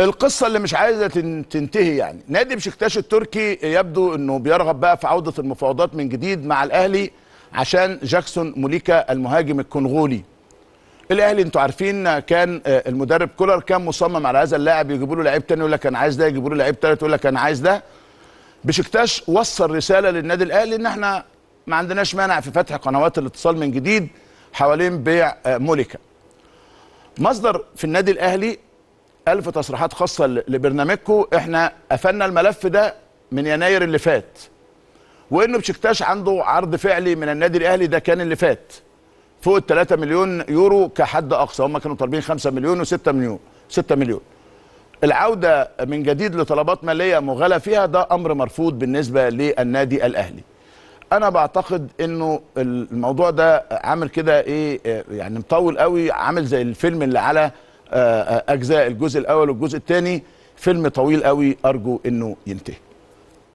القصه اللي مش عايزه تنتهي يعني نادي بشكتاش التركي يبدو انه بيرغب بقى في عوده المفاوضات من جديد مع الاهلي عشان جاكسون موليكا المهاجم الكونغولي الاهلي انتوا عارفين كان آه، المدرب كولر كان مصمم على هذا اللاعب يجيبوا له لعيب تاني يقول لك انا عايز ده يجيبوا له لعيب تالت يقول لك انا عايز ده بشكتاش وصل رساله للنادي الاهلي ان احنا ما عندناش مانع في فتح قنوات الاتصال من جديد حوالين بيع آه، موليكا مصدر في النادي الاهلي ألف تصريحات خاصة لبرنامجكم احنا قفلنا الملف ده من يناير اللي فات وانه بشكتاش عنده عرض فعلي من النادي الأهلي ده كان اللي فات فوق ال 3 مليون يورو كحد أقصى هم كانوا طالبين 5 مليون و6 مليون 6 مليون العودة من جديد لطلبات مالية مغالى فيها ده أمر مرفوض بالنسبة للنادي الأهلي انا بعتقد انه الموضوع ده عامل كده ايه يعني مطول قوي عامل زي الفيلم اللي على آه، آه، اجزاء الجزء الاول والجزء الثاني فيلم طويل قوي ارجو انه ينتهي